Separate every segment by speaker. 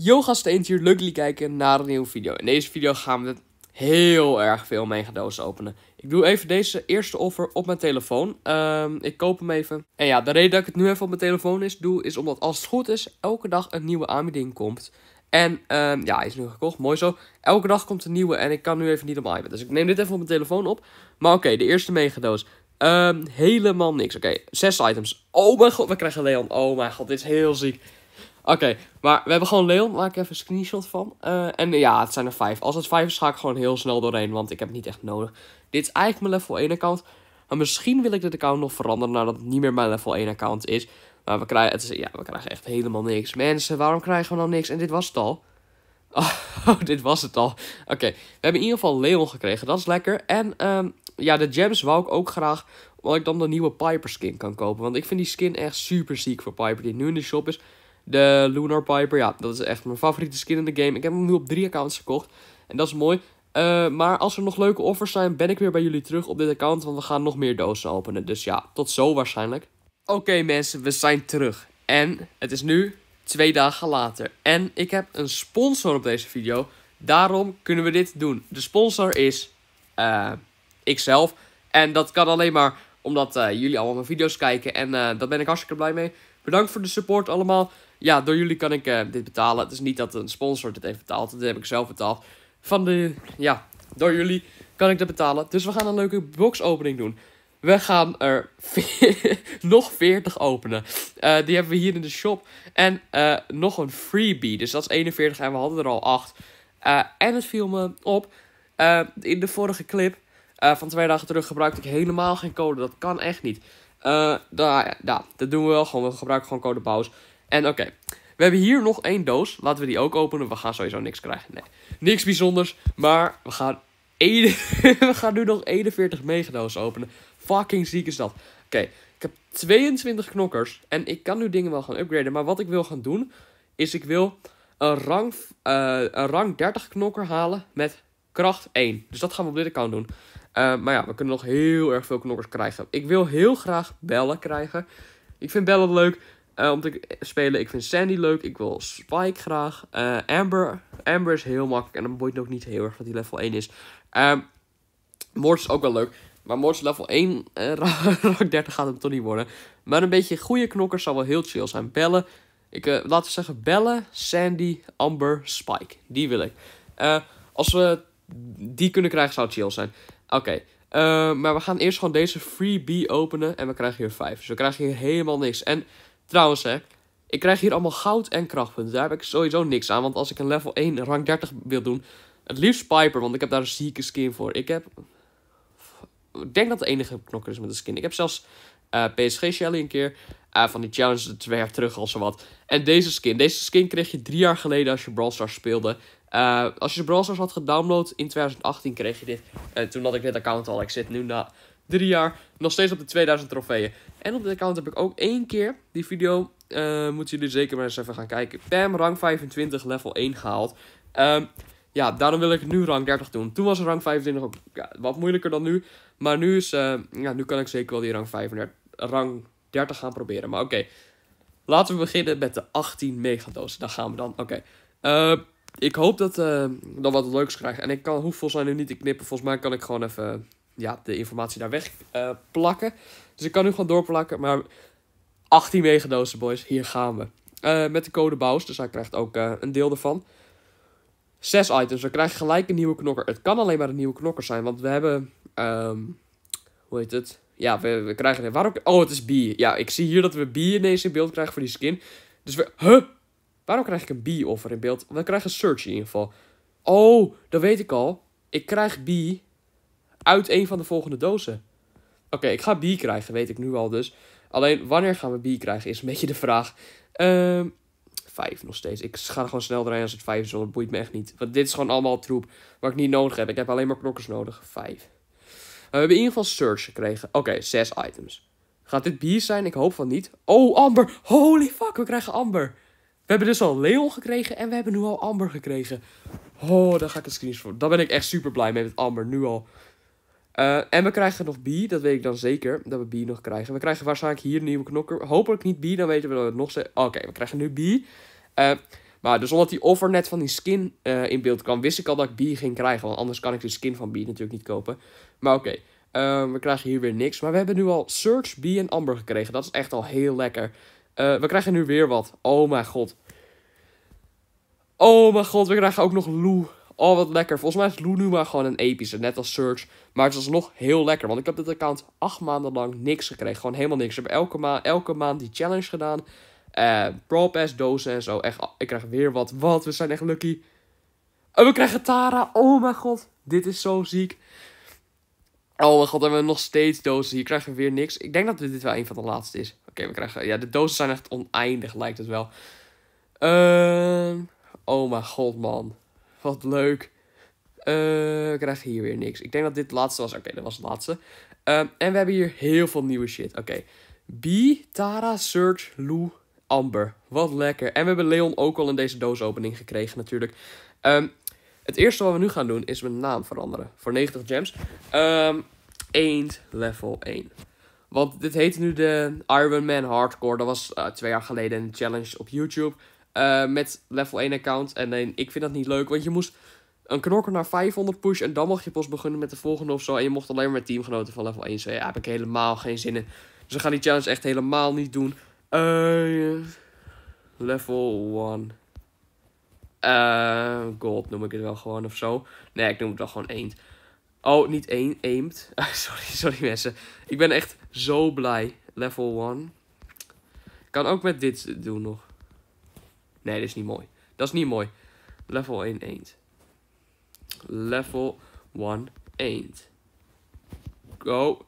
Speaker 1: Yo hier. leuk jullie kijken naar een nieuwe video. In deze video gaan we heel erg veel mega openen. Ik doe even deze eerste offer op mijn telefoon. Ehm, ik koop hem even. En ja, de reden dat ik het nu even op mijn telefoon is, doe, is omdat als het goed is, elke dag een nieuwe aanbieding komt. En ehm, ja, hij is nu gekocht, mooi zo. Elke dag komt een nieuwe en ik kan nu even niet op mijn iPad. Dus ik neem dit even op mijn telefoon op. Maar oké, de eerste megadoos. Ehm, helemaal niks. Oké, zes items. Oh mijn god, we krijgen Leon. Oh mijn god, dit is heel ziek. Oké, maar we hebben gewoon Leon. Maak even een screenshot van. Eh, en ja, het zijn er vijf. Als het vijf is, ga ik gewoon heel snel doorheen. Want ik heb het niet echt nodig. Dit is eigenlijk mijn level 1 account. Maar misschien wil ik dit account nog veranderen. Nadat het niet meer mijn level 1 account is. Maar we krijgen, het is, ja, we krijgen echt helemaal niks. Mensen, waarom krijgen we nou niks? En dit was het al. Oh, dit was het al. Oké, we hebben in ieder geval Leon gekregen. Dat is lekker. En ehm, ja, de gems wou ik ook graag omdat ik dan de nieuwe Piper skin kan kopen. Want ik vind die skin echt super ziek voor Piper die nu in de shop is. De Lunar Piper, ja, dat is echt mijn favoriete skin in de game. Ik heb hem nu op drie accounts gekocht. En dat is mooi. Eh, maar als er nog leuke offers zijn, ben ik weer bij jullie terug op dit account. Want we gaan nog meer dozen openen. Dus ja, tot zo waarschijnlijk. Oké mensen, we zijn terug. En het is nu twee dagen later. En ik heb een sponsor op deze video. Daarom kunnen we dit doen. De sponsor is eh, ikzelf. En dat kan alleen maar omdat eh, jullie allemaal mijn video's kijken. En daar ben ik hartstikke blij mee. Bedankt voor de support allemaal ja, door jullie kan ik eh, dit betalen. Het is niet dat een sponsor dit heeft betaald. Dit heb ik zelf betaald. Van de, ja, door jullie kan ik dat betalen. Dus we gaan een leuke boxopening doen. We gaan er nog 40 openen. Eh, die hebben we hier in de shop. En eh, nog een freebie. Dus dat is 41 en we hadden er al 8. en het viel me op. in de vorige clip van twee dagen terug gebruikte ik helemaal geen code. Dat kan echt niet. nou ja, dat doen we wel gewoon. We gebruiken gewoon code Baus. En oké, we hebben hier nog één doos. Laten we die ook openen. We gaan sowieso niks krijgen. Nee, niks bijzonders. Maar we gaan, ene... we gaan nu nog 41 megadozen openen. Fucking ziek is dat. Oké, ik heb 22 knokkers. En ik kan nu dingen wel gaan upgraden. Maar wat ik wil gaan doen, is ik wil een rang, eh, een rang 30 knokker halen met kracht 1. Dus dat gaan we op dit account doen. Eh, maar ja, we kunnen nog heel erg veel knokkers krijgen. Ik wil heel graag bellen krijgen. Ik vind bellen leuk. Eh, om te spelen. Ik vind Sandy leuk. Ik wil Spike graag. Eh, Amber. Amber is heel makkelijk. En dan boeit het ook niet heel erg dat hij level 1 is. Um, is ook wel leuk. Maar is level 1, uh, eh, rank 30 gaat hem toch niet worden. Maar een beetje goede knokkers zou wel heel chill zijn. Bellen. Ik, laat laten we zeggen Bellen, Sandy, Amber, Spike. Die wil ik. als we die kunnen krijgen zou het chill zijn. Oké. maar we gaan eerst gewoon deze freebie openen. En we krijgen hier 5. Dus we krijgen hier helemaal niks. En Trouwens, Ik krijg hier allemaal goud en krachtpunten. Daar heb ik sowieso niks aan. Want als ik een level 1 rang 30 wil doen. Het liefst Piper, want ik heb daar een zieke skin voor. Ik heb. Ik denk dat de enige knokker is met de skin. Ik heb zelfs eh, PSG Shelly een keer. Eh, van die challenge twee terug al wat En deze skin. Deze skin kreeg je drie jaar geleden als je Brawl Stars speelde. Eh, als je Brawl Stars had gedownload in 2018 kreeg je dit. toen had ik dit account al. Ik zit nu na drie jaar nog steeds op de 2000 trofeeën. En op dit account heb ik ook één keer die video. Uh, moeten jullie zeker maar eens even gaan kijken. Pam, rang 25, level 1 gehaald. Ehm, ja, daarom wil ik nu rang 30 doen. Toen was rang 25 ook ja, wat moeilijker dan nu. Maar nu, is, eh, ja, nu kan ik zeker wel die rang 35, rang 30 gaan proberen. Maar oké, laten we beginnen met de 18 megadozen. dan gaan we dan. Oké. Eh, ik hoop dat, uh, dat wat leuks krijg. En ik kan, hoeveel zijn nu niet te knippen. Volgens mij kan ik gewoon even ja, de informatie daar weg eh, plakken. Dus ik kan nu gewoon doorplakken. Maar 18 megadozen, boys. Hier gaan we. Eh, met de code BOUWS. Dus hij krijgt ook eh, een deel ervan. zes items. We krijgen gelijk een nieuwe knokker. Het kan alleen maar een nieuwe knokker zijn. Want we hebben... Ehm, hoe heet het? Ja, we, we krijgen... waarom, oh, het is B. Ja, ik zie hier dat we B ineens in beeld krijgen voor die skin. Dus we... Huh? Waarom krijg ik een b offer in beeld? We krijgen een search in ieder geval. Oh, dat weet ik al. Ik krijg B uit een van de volgende dozen. Oké, ik ga bier krijgen, weet ik nu al dus. Alleen, wanneer gaan we bier krijgen, is een beetje de vraag. Ehm... vijf nog steeds. Ik ga er gewoon snel erin, als het vijf is, want dat boeit me echt niet. Want dit is gewoon allemaal troep Waar ik niet nodig heb. Ik heb alleen maar knokkers nodig. Vijf. we hebben in ieder geval search gekregen. Oké, okay, zes items. Gaat dit bier zijn? Ik hoop van niet. Oh, Amber! Holy fuck, we krijgen Amber! We hebben dus al Leon gekregen en we hebben nu al Amber gekregen. Oh, daar ga ik een screenshot voor. Daar ben ik echt super blij mee met Amber, nu al. Eh, en we krijgen nog B, dat weet ik dan zeker, dat we B nog krijgen. We krijgen waarschijnlijk hier een nieuwe knokker. Hopelijk niet B, dan weten we dat we het nog Oké, we krijgen nu B. Eh, maar dus omdat die offer net van die skin eh, in beeld kwam, wist ik al dat ik B ging krijgen. Want anders kan ik de skin van B natuurlijk niet kopen. Maar oké, we krijgen hier weer niks. Maar we hebben nu al Search, B en Amber gekregen. Dat is echt al heel lekker. we krijgen nu weer wat. Oh mijn god. Oh mijn god, we krijgen ook nog Lou. Oh, wat lekker. Volgens mij is Lunuma gewoon een epische, net als Surge. Maar het is nog heel lekker, want ik heb dit account acht maanden lang niks gekregen. Gewoon helemaal niks. Ik heb elke, elke maand die challenge gedaan. Uh, eh, Pro Pass, dozen en zo. Echt, ik krijg weer wat. Wat, we zijn echt lucky. En we krijgen Tara. Oh mijn god, dit is zo ziek. Oh mijn god, hebben we nog steeds dozen. Hier krijgen we weer niks. Ik denk dat dit wel een van de laatste is. Oké, we krijgen... Ja, de dozen zijn echt oneindig, lijkt het wel. Ehm, oh mijn god, man. Wat leuk. Uh, ik krijg hier weer niks. Ik denk dat dit het laatste was. Oké, dat was het laatste. Ehm, en we hebben hier heel veel nieuwe shit. Oké. Okay. B, Tara, Surge, Lou, Amber. Wat lekker. En we hebben Leon ook al in deze doosopening gekregen natuurlijk. Ehm, het eerste wat we nu gaan doen is mijn naam veranderen. Voor 90 gems. Um, level 1. Want dit heet nu de Iron Man Hardcore. Dat was eh, twee jaar geleden een challenge op YouTube. Eh, met level 1 account. En nee, ik vind dat niet leuk. Want je moest een knokker naar 500 push. En dan mocht je pas beginnen met de volgende of zo. En je mocht alleen maar met teamgenoten van level 1 zo Ja, heb ik helemaal geen zin in. Dus we gaan die challenge echt helemaal niet doen. Eh, level 1. Uh, eh, gold noem ik het wel gewoon of zo. Nee, ik noem het wel gewoon eend. Oh, niet één, aimed. Ah, sorry, sorry mensen. Ik ben echt zo blij. Level 1. Kan ook met dit doen nog. Nee, dat is niet mooi. Dat is niet mooi. Level 1 eend. Level 1 eend. Go.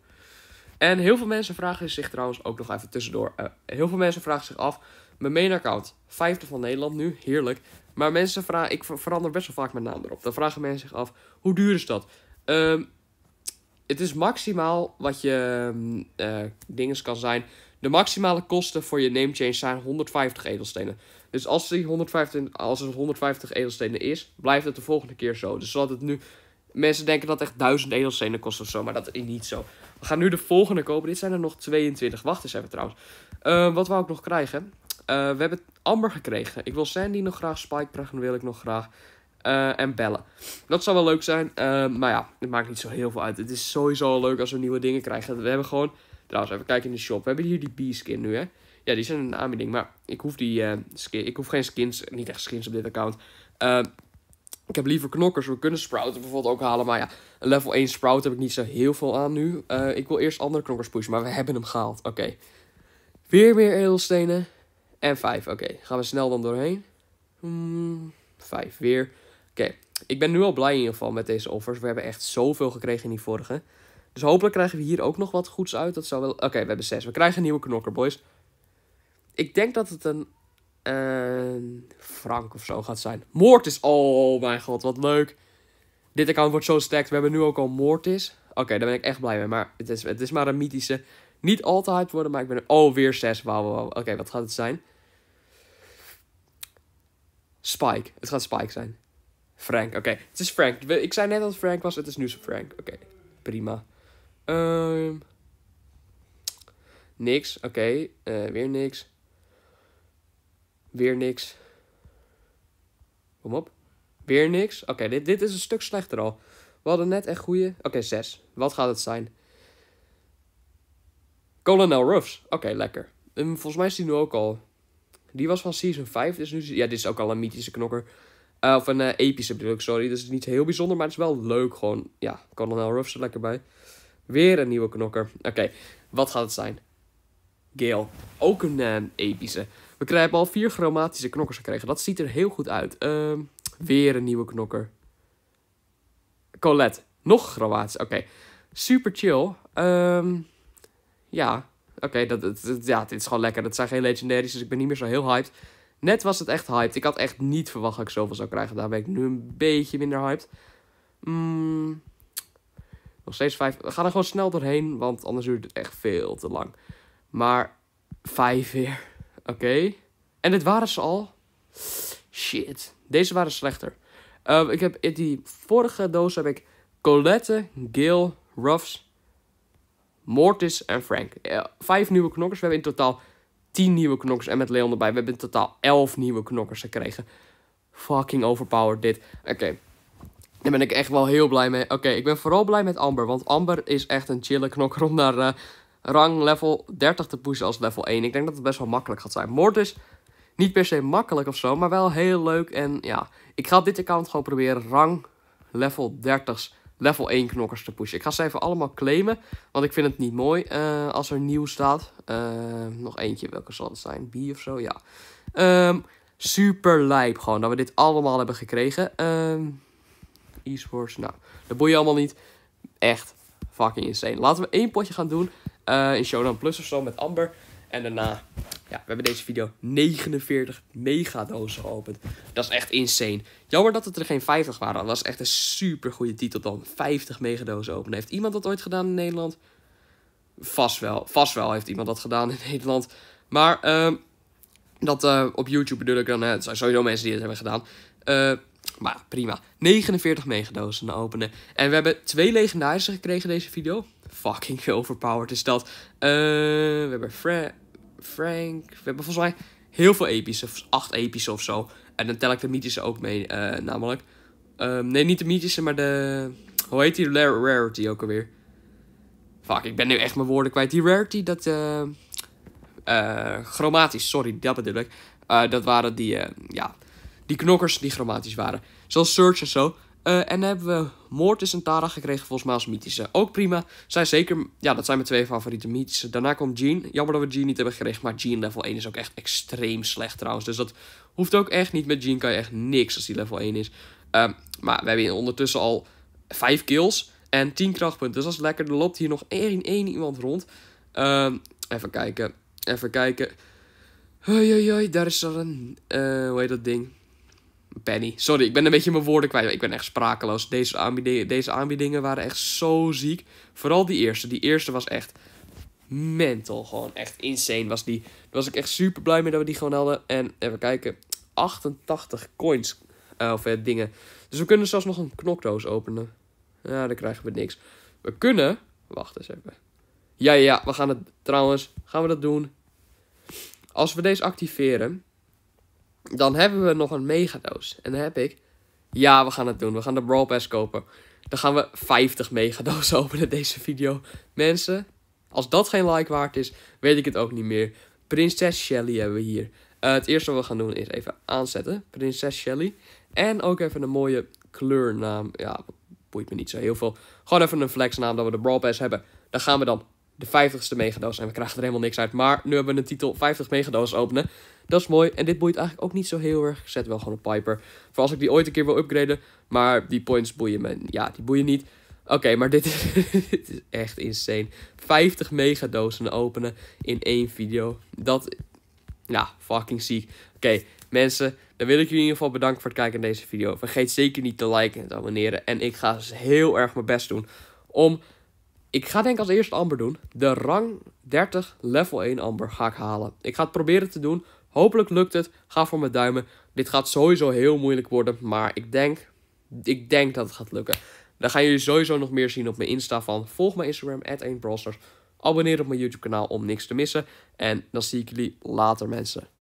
Speaker 1: En heel veel mensen vragen zich trouwens ook nog even tussendoor. Eh, heel veel mensen vragen zich af. Mijn main account. Vijfde van Nederland nu. Heerlijk. Maar mensen vragen. Ik verander best wel vaak mijn naam erop. Dan vragen mensen zich af. Hoe duur is dat? Ehm, het is maximaal wat je uh, ehm, eh, dingen kan zijn. De maximale kosten voor je name change zijn 150 edelstenen. Dus als, die 125, als er 150 edelstenen is, blijft het de volgende keer zo. Dus zodat het nu. Mensen denken dat het echt 1000 edelstenen kost of zo, maar dat is niet zo. We gaan nu de volgende kopen. Dit zijn er nog 22. Wacht eens even trouwens. Eh, wat wou ik nog krijgen? Eh, we hebben Amber gekregen. Ik wil Sandy nog graag. spike Pragen, wil ik nog graag. Eh, en bellen. Dat zou wel leuk zijn. maar ja, het maakt niet zo heel veel uit. Het is sowieso leuk als we nieuwe dingen krijgen. We hebben gewoon. Trouwens, even kijken in de shop. We hebben hier die B-skin nu, hè. Ja, die zijn een aanbieding. Maar ik hoef, die, eh, ik hoef geen skins, niet echt skins op dit account. Eh, ik heb liever knokkers. We kunnen Sprouten bijvoorbeeld ook halen. Maar ja, een level 1 Sprout heb ik niet zo heel veel aan nu. Eh, ik wil eerst andere knokkers pushen, maar we hebben hem gehaald. Oké. Okay. Weer meer edelstenen. En 5. Oké, gaan we snel dan doorheen. 5 hmm, weer. Oké, ik ben nu al blij in ieder geval met deze offers. We hebben echt zoveel gekregen in die vorige. Dus hopelijk krijgen we hier ook nog wat goeds uit. Dat zou wel... Oké, we hebben 6. We krijgen een nieuwe knokker, boys. Ik denk dat het een Frank of zo gaat zijn. Mortis. Oh mijn god, wat leuk. Dit account wordt zo stacked. We hebben nu ook al Mortis. Oké, daar ben ik echt blij mee. Maar het is, het is maar een mythische. Niet al te worden, maar ik ben... Oh, weer 6. Wauw, wauw. Oké, wat gaat het zijn? Spike. Het gaat Spike zijn. Frank, oké. Het is Frank. Ik zei net dat het Frank was. Het is nu Frank. Oké, prima. Ehm, niks. Oké, eh, weer niks. Weer niks. Kom op. Weer niks. Oké, dit, dit is een stuk slechter al. We hadden net echt goede. Oké, okay, 6. Wat gaat het zijn? Colonel Ruffs. Oké, lekker. En ehm, volgens mij is die nu ook al. Die was van season 5. Dus nu... Ja, dit is ook al een mythische knokker. Eh, of een eh, epische bedoel ik, sorry. Dus is niet heel bijzonder, maar het is wel leuk. Gewoon, ja, Colonel Ruffs er lekker bij. Weer een nieuwe knokker. Oké, wat gaat het zijn? Gale. Ook een eh, epische. We hebben al vier chromatische knokkers gekregen. Dat ziet er heel goed uit. Uh, weer een nieuwe knokker. Colette. Nog chromatisch. Oké. Super chill. Ehm, ja. Oké, dat, ja, dit is gewoon lekker. Dat zijn geen legendaries, dus ik ben niet meer zo heel hyped. Net was het echt hyped. Ik had echt niet verwacht dat ik zoveel zou krijgen. Daar ben ik nu een beetje minder hyped. Mm, nog steeds vijf. Ga er gewoon snel doorheen, want anders duurt het echt veel te lang. Maar vijf weer. Oké. En dit waren ze al. Shit. Deze waren slechter. Ehm, ik heb in die vorige doos heb ik Colette, Gil, Ruffs, Mortis en Frank. Eh, vijf nieuwe knokkers. We hebben in totaal tien nieuwe knokkers. En met Leon erbij. We hebben in totaal elf nieuwe knokkers gekregen. Fucking overpowered dit. Oké. Daar ben ik echt wel heel blij mee. Oké, ik ben vooral blij met Amber. Want Amber is echt een chille knokker om naar eh, rang level 30 te pushen als level 1. Ik denk dat het best wel makkelijk gaat zijn. Moord is niet per se makkelijk of zo, maar wel heel leuk. En ja, ik ga dit account gewoon proberen rang level 30. level 1 knokkers te pushen. Ik ga ze even allemaal claimen, want ik vind het niet mooi eh, als er nieuw staat. Ehm, nog eentje, welke zal het zijn? B of zo, ja. Ehm, super lijp gewoon dat we dit allemaal hebben gekregen. Um, e nou, dat je allemaal niet. Echt fucking insane. Laten we één potje gaan doen uh, in Showdown Plus of zo met Amber. En daarna, ja, we hebben deze video 49 megadozen geopend. Dat is echt insane. Jammer dat het er geen 50 waren. Dat was echt een super goede titel dan. 50 megadozen openen. Heeft iemand dat ooit gedaan in Nederland? Vast wel. Vast wel heeft iemand dat gedaan in Nederland. Maar ehm, dat eh, op YouTube bedoel ik dan. het zijn sowieso mensen die het hebben gedaan. Eh, maar prima. 49 megadozen openen. En we hebben twee legendarissen gekregen deze video fucking overpowered is dat. Eh, we hebben Frank. We hebben volgens mij heel veel epische. Acht epische of zo. En dan tel ik de mythische ook mee, eh, namelijk. Ehm, nee, niet de mythische, maar de... Hoe heet die rarity ook alweer? Fuck, ik ben nu echt mijn woorden kwijt. Die rarity, dat... Uh, chromatisch, sorry, dat bedoel ik. dat waren die, ja... Die knokkers die chromatisch waren. Zoals Search en zo. Eh, en dan hebben we Mortis en Tara gekregen, volgens mij als mythische. Ook prima. Zijn zeker, ja, dat zijn mijn twee favoriete mythische. Daarna komt Jean. Jammer dat we Jean niet hebben gekregen, maar Jean level 1 is ook echt extreem slecht trouwens. Dus dat hoeft ook echt niet. Met Jean kan je echt niks als die level 1 is. Ehm, maar we hebben ondertussen al 5 kills en 10 krachtpunten. Dus dat is lekker. Er loopt hier nog één, één iemand rond. Ehm, even kijken. Even kijken. Hoi, hoi, hoi. Daar is al een... Eh, hoe heet dat ding? Penny. Sorry, ik ben een beetje mijn woorden kwijt. Ik ben echt sprakeloos. Deze aanbiedingen, deze aanbiedingen waren echt zo ziek. Vooral die eerste. Die eerste was echt mental. Gewoon echt insane was die. Daar was ik echt super blij mee dat we die gewoon hadden. En even kijken. 88 coins. Eh, of eh, dingen. Dus we kunnen zelfs nog een knokdoos openen. Ja, dan krijgen we niks. We kunnen... Wacht eens even. Ja, ja, ja. We gaan het... Trouwens, gaan we dat doen? Als we deze activeren... Dan hebben we nog een megadoos. En dan heb ik, ja, we gaan het doen. We gaan de Brawl Pass kopen. Dan gaan we 50 megadozen openen deze video. Mensen, als dat geen like waard is, weet ik het ook niet meer. Prinses Shelly hebben we hier. Eh, het eerste wat we gaan doen is even aanzetten. Prinses Shelly. En ook even een mooie kleurnaam. Ja, boeit me niet zo heel veel. Gewoon even een flexnaam dat we de Brawl Pass hebben. Dan gaan we dan de 50ste megadoos. En we krijgen er helemaal niks uit. Maar nu hebben we een titel 50 megadoos openen. Dat is mooi. En dit boeit eigenlijk ook niet zo heel erg. Ik zet wel gewoon een Piper. Voor als ik die ooit een keer wil upgraden. Maar die points boeien me. Ja, die boeien niet. Oké, maar dit is, dit is echt insane. 50 megadozen openen in één video. Dat, ja fucking ziek. Oké, mensen, dan wil ik jullie in ieder geval bedanken voor het kijken naar deze video. Vergeet zeker niet te liken en te abonneren. En ik ga dus heel erg mijn best doen om ik ga denk als eerste Amber doen. De rang 30 level 1 Amber ga ik halen. Ik ga het proberen te doen. Hopelijk lukt het. Ga voor mijn duimen. Dit gaat sowieso heel moeilijk worden. Maar ik denk, ik denk dat het gaat lukken. Dan gaan jullie sowieso nog meer zien op mijn Insta van. Volg mijn Instagram, at 1 Abonneer op mijn YouTube kanaal om niks te missen. En dan zie ik jullie later mensen.